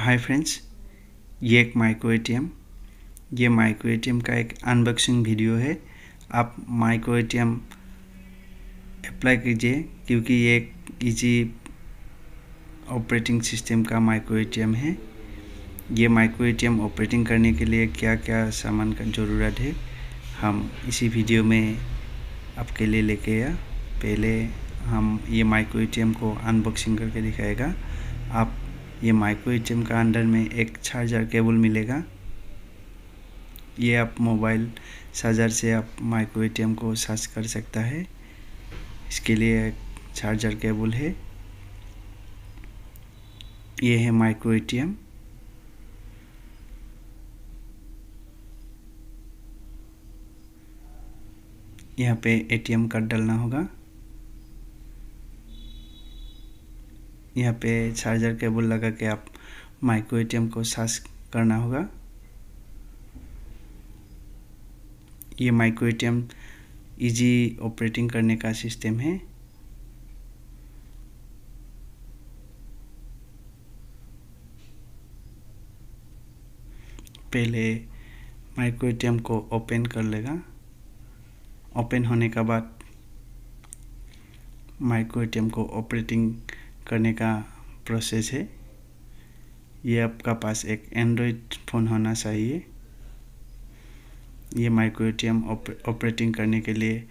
हाय friends ये एक micro ATM ये माइक्रो एटीएम का एक अनबॉक्सिंग वीडियो है आप माइक्रो एटीएम अप्लाई कीजिए क्योंकि ये एक इजी ऑपरेटिंग सिस्टम का माइक्रो एटीएम है ये माइक्रो एटीएम ऑपरेटिंग करने के लिए क्या क्या सामान का ज़रूरत है हम इसी वीडियो में आपके लिए लेके आया पहले हम ये माइक्रो एटीएम को अनबॉक्सिंग करके दिखाएगा आप ये माइक्रो एच का अंडर में एक चार्जर केबल मिलेगा ये आप मोबाइल चार्जर से आप माइक्रो ए को सर्च कर सकता है इसके लिए एक चार्जर केबल है ये है माइक्रो ए यहाँ पे एटीएम कार्ड डालना होगा यहाँ पे चार्जर केबल लगा के आप माइक्रो ए को सर्च करना होगा ये माइक्रो ए इजी ऑपरेटिंग करने का सिस्टम है पहले माइक्रो ए को ओपन कर लेगा ओपन होने का बाद माइक्रो ए को ऑपरेटिंग करने का प्रोसेस है ये आपका पास एक एंड्रॉयड फ़ोन होना चाहिए ये माइक्रो एटीएम ऑपरेटिंग करने के लिए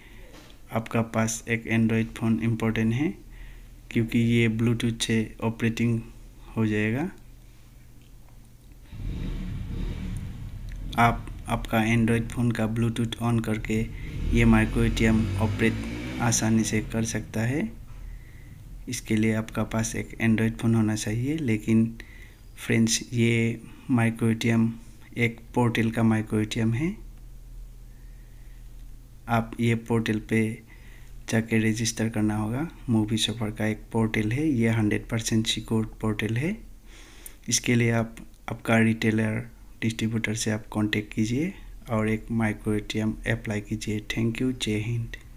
आपका पास एक एंड्रॉयड फ़ोन इम्पोर्टेंट है क्योंकि ये ब्लूटूथ से ऑपरेटिंग हो जाएगा आप आपका एंड्रॉयड फ़ोन का ब्लूटूथ ऑन करके ये माइक्रो ए ऑपरेट आसानी से कर सकता है इसके लिए आपका पास एक एंड्रॉयड फ़ोन होना चाहिए लेकिन फ्रेंड्स ये माइक्रो एक पोर्टल का माइक्रो है आप ये पोर्टल पे जाके रजिस्टर करना होगा मूवी सफ़र का एक पोर्टल है ये हंड्रेड परसेंट सिक्योर पोर्टल है इसके लिए आप आपका रिटेलर डिस्ट्रीब्यूटर से आप कांटेक्ट कीजिए और एक माइक्रो ए अप्लाई कीजिए थैंक यू जय हिंद